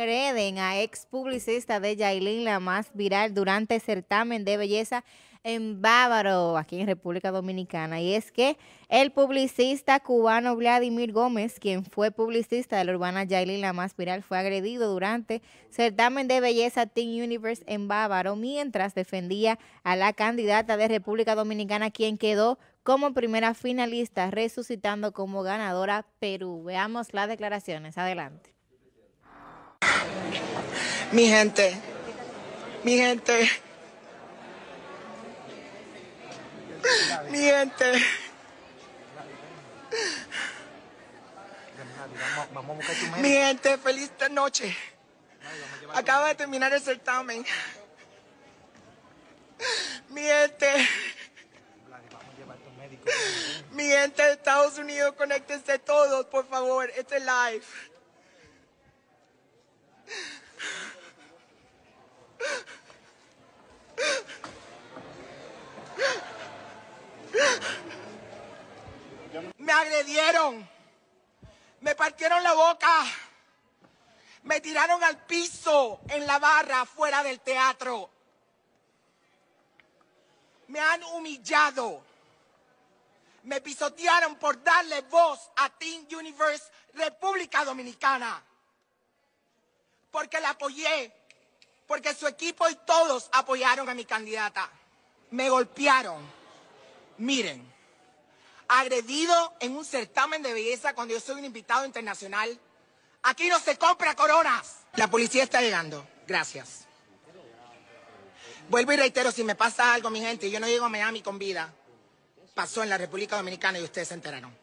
agreden a ex publicista de Yailin, la más viral durante certamen de belleza en Bávaro, aquí en República Dominicana. Y es que el publicista cubano Vladimir Gómez, quien fue publicista de la urbana Yailin La Más Viral, fue agredido durante certamen de belleza Teen Universe en Bávaro, mientras defendía a la candidata de República Dominicana, quien quedó como primera finalista, resucitando como ganadora Perú. Veamos las declaraciones. Adelante. Mi gente, mi gente, mi gente. Mi gente, feliz noche. Acaba de terminar el certamen. Mi gente. Mi gente de Estados Unidos, conéctense todos, por favor. Este live. me agredieron, me partieron la boca, me tiraron al piso en la barra fuera del teatro. Me han humillado. Me pisotearon por darle voz a Team Universe República Dominicana. Porque la apoyé, porque su equipo y todos apoyaron a mi candidata. Me golpearon. Miren agredido en un certamen de belleza cuando yo soy un invitado internacional. Aquí no se compra coronas. La policía está llegando. Gracias. Vuelvo y reitero, si me pasa algo, mi gente, yo no llego a Miami con vida. Pasó en la República Dominicana y ustedes se enteraron.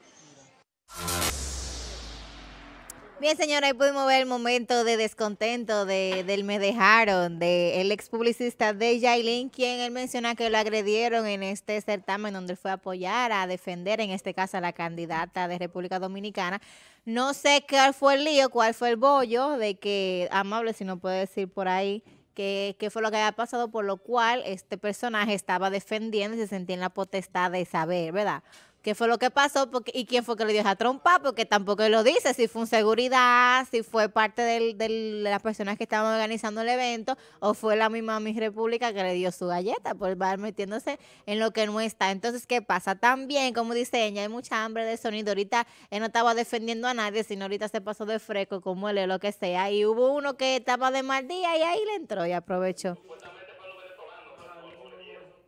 Bien, señora, ahí pudimos ver el momento de descontento de, del Me Dejaron, del de ex publicista de Jailin, quien él menciona que lo agredieron en este certamen donde fue a apoyar, a defender, en este caso, a la candidata de República Dominicana. No sé cuál fue el lío, cuál fue el bollo, de que, amable, si no puede decir por ahí, qué, qué fue lo que había pasado, por lo cual este personaje estaba defendiendo y se sentía en la potestad de saber, ¿verdad? qué fue lo que pasó y quién fue que le dio esa trompa, porque tampoco lo dice, si fue un seguridad, si fue parte de las personas que estaban organizando el evento, o fue la misma Miss República que le dio su galleta por va metiéndose en lo que no está. Entonces, ¿qué pasa? También, como dice ella, hay mucha hambre de sonido. Ahorita él no estaba defendiendo a nadie, sino ahorita se pasó de fresco, como él, lo que sea. Y hubo uno que estaba de mal día y ahí le entró y aprovechó.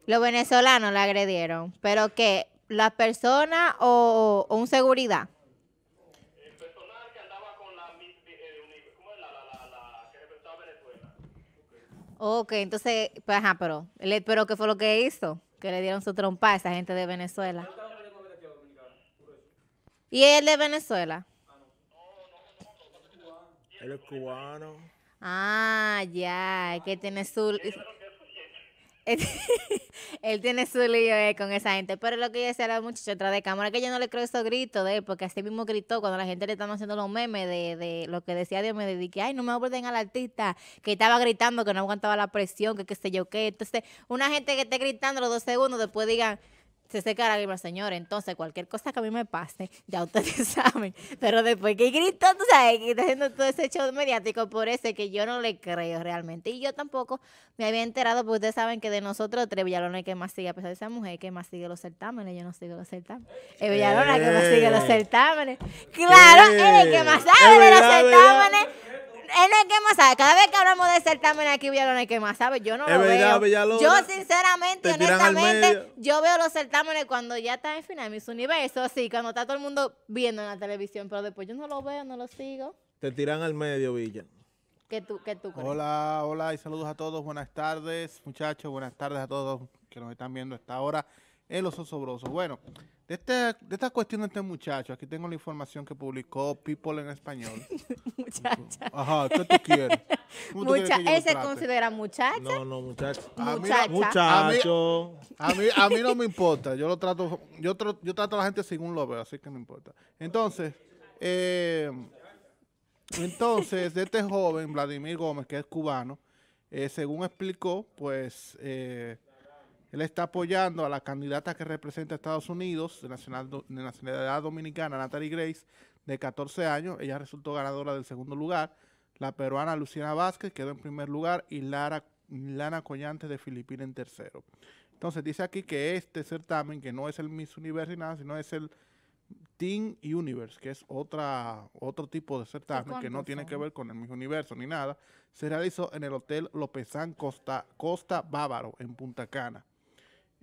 Los venezolanos le agredieron, pero qué? ¿La persona o, un seguridad? El personal que andaba con la, ¿cómo es? La, la, la, que representaba Venezuela. Ok, entonces, pues, ajá, pero, pero ¿qué fue lo que hizo? Que le dieron su trompa a esa gente de Venezuela. ¿Y él de Venezuela? Él es cubano. Ah, ya, que tiene su... él tiene su lío eh, con esa gente. Pero lo que yo decía a la muchacha atrás de cámara, que yo no le creo esos gritos de él, porque así mismo gritó cuando la gente le estaba haciendo los memes de, lo que decía Dios, me dediqué, ay, no me aborden al artista, que estaba gritando, que no aguantaba la presión, que qué sé yo qué. Entonces, una gente que esté gritando los dos segundos, después digan, se seca la señor. Entonces, cualquier cosa que a mí me pase, ya ustedes saben. Pero después que gritó tú sabes, que está haciendo todo ese show mediático, por ese, que yo no le creo realmente. Y yo tampoco me había enterado, porque ustedes saben que de nosotros tres, Villalona es que más sigue, a pesar de esa mujer que más sigue los certámenes, yo no sigo los certámenes. Es Villalona que más sigue los eh. certámenes. Claro, es el que más sabe de los certámenes. Es eh, que más sabe. Cada vez que hablamos de certámenes aquí, Villalona es que más sabe. Yo no lo veo. Yo, sinceramente, honestamente, yo veo los certámenes cuando ya está en final mis universos, sí, cuando está todo el mundo viendo en la televisión, pero después yo no lo veo, no lo sigo. Te tiran al medio, Villa. Que tú, que tú Hola, hola y saludos a todos. Buenas tardes, muchachos. Buenas tardes a todos que nos están viendo esta hora el oso sobroso. Bueno, este, de, esta cuestión de este muchacho, aquí tengo la información que publicó People en Español. muchacha. Ajá, ¿qué tú quieres? se considera muchacha? No, no, ah, muchacho. A mí, muchacho. A mí, no me importa. Yo lo trato, yo, trato a la gente según lo veo, así que no importa. Entonces, eh, entonces, de este joven, Vladimir Gómez, que es cubano, eh, según explicó, pues eh, él está apoyando a la candidata que representa a Estados Unidos, de, nacionalidad dominicana, Natalie Grace, de 14 años. Ella resultó ganadora del segundo lugar. La peruana Luciana Vázquez quedó en primer lugar y Lara, Lana Collante de Filipinas en tercero. Entonces dice aquí que este certamen, que no es el Miss Universo ni nada, sino es el Teen Universe, que es otra, otro tipo de certamen que no tiene que ver con el Miss Universo ni nada, se realizó en el Hotel Lópezán Costa, Costa Bávaro, en Punta Cana.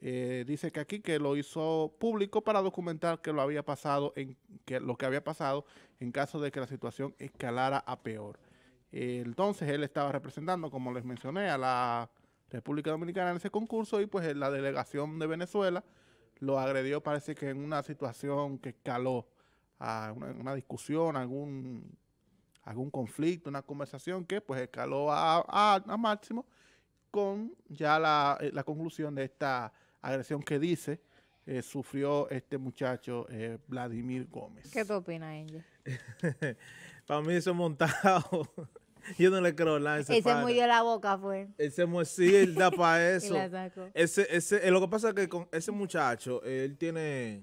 Eh, dice que aquí que lo hizo público para documentar que lo había pasado en que lo que había pasado en caso de que la situación escalara a peor. entonces él estaba representando, como les mencioné, a la República Dominicana en ese concurso y pues eh, la delegación de Venezuela lo agredió, parece que en una situación que escaló a una, discusión, algún algún conflicto, una conversación que pues escaló a, a, máximo con ya la, eh, la conclusión de esta agresión que dice eh, sufrió este muchacho eh, Vladimir Gómez. ¿Qué tú opinas, Angel? Para mí eso montado. Yo no le creo nada. Ese, ese murió la boca, fue. Ese sí, él da para eso. y Ese, eh, lo que pasa es que con ese muchacho, él tiene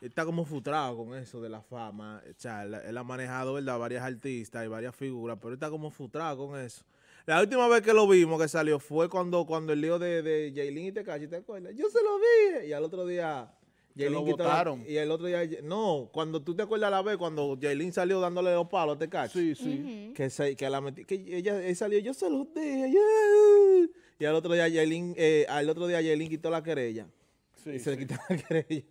está como frustrado con eso de la fama. O sea, él, ha manejado, ¿verdad? Varias artistas y varias figuras, pero está como frustrado con eso. La última vez que lo vimos que salió fue cuando, cuando el lío de, de y Tecachi, ¿te acuerdas? Yo se lo dije. Y al otro día. y el otro día. No, cuando tú te acuerdas la vez cuando Jailin salió dándole los palos a Tecachi. Sí, sí. que, ella, salió, yo se lo dije. Y al otro día Jaylin, eh, al otro día quitó la querella. Sí, y se le quitó la querella.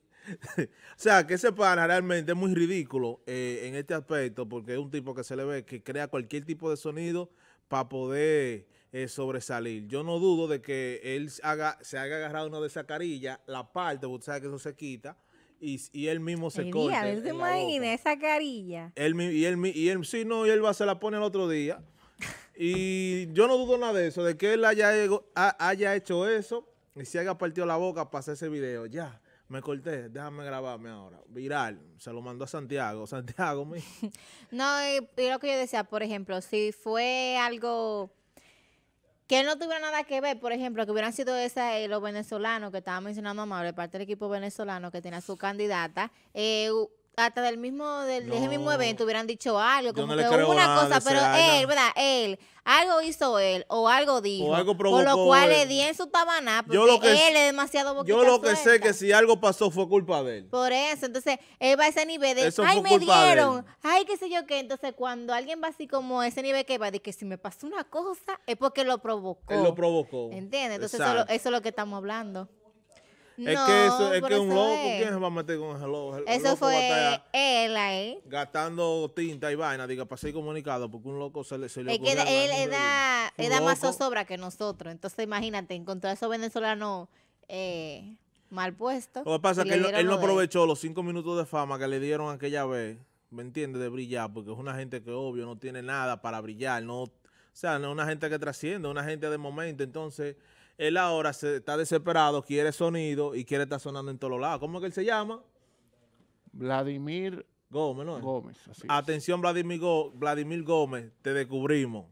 o sea, que ese pana realmente es muy ridículo eh, en este aspecto porque es un tipo que se le ve que crea cualquier tipo de sonido para poder eh, sobresalir. Yo no dudo de que él haga, se haya agarrado una de esa carilla, la parte, usted sabe que eso se quita, y, y él mismo se corta. Mira, esa carilla? Él, y, él, y él, sí, no, y él va, se la pone el otro día. y yo no dudo nada de eso, de que él haya, haya hecho eso y se haya partido la boca para hacer ese video, ya me corté, déjame grabarme ahora. Viral, se lo mandó a Santiago. Santiago, mi. no, y, lo que yo decía, por ejemplo, si fue algo que no tuviera nada que ver, por ejemplo, que hubieran sido esa, eh, los venezolanos que estaba mencionando Amable, parte del equipo venezolano que tiene a su candidata, eh, hasta del mismo, del, mismo evento hubieran dicho algo, como que una cosa, pero él, ¿verdad? Él, algo hizo él, o algo dijo, o lo cual le di en su tabaná, porque él es demasiado Yo lo que sé que si algo pasó fue culpa de él. Por eso, entonces, él va a ese nivel de, ay, me dieron, ay, qué sé yo qué, entonces cuando alguien va así como a ese nivel que va, de que si me pasó una cosa, es porque lo provocó. Él lo provocó. entiende Entonces, eso es lo que estamos hablando es que, es, un loco, ¿quién se va a meter con el loco? eso fue él ahí. Gastando tinta y vaina, diga, para ser comunicado, porque un loco se le se Es que él, da, más zozobra que nosotros. Entonces, imagínate, encontrar a esos venezolanos eh, mal puestos. Lo que pasa es que él, no aprovechó los cinco minutos de fama que le dieron aquella vez, ¿me entiendes? De brillar, porque es una gente que, obvio, no tiene nada para brillar. no O sea, no es una gente que trasciende, es una gente de momento. Entonces él ahora está desesperado, quiere sonido y quiere estar sonando en todos lados. ¿Cómo es que él se llama? Vladimir Gómez, ¿no? Gómez. Atención, Vladimir, Vladimir Gómez, te descubrimos.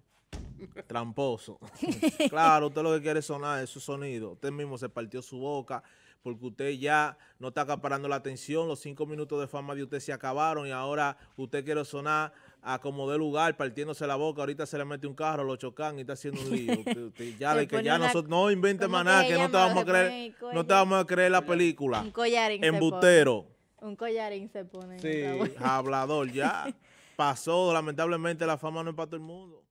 Tramposo. claro, usted lo que quiere sonar es su sonido. Usted mismo se partió su boca porque usted ya no está acaparando la atención. Los cinco minutos de fama de usted se acabaron y ahora usted quiere sonar a como de lugar, partiéndose la boca, ahorita se le mete un carro, lo chocan y está haciendo un lío. ya le que ya nosotros, no invente más nada, que, no te vamos a creer, no te vamos a creer la película. Un collarín Embutero. Un collarín se pone. Sí, hablador, ya. Pasó, lamentablemente la fama no es para todo el mundo.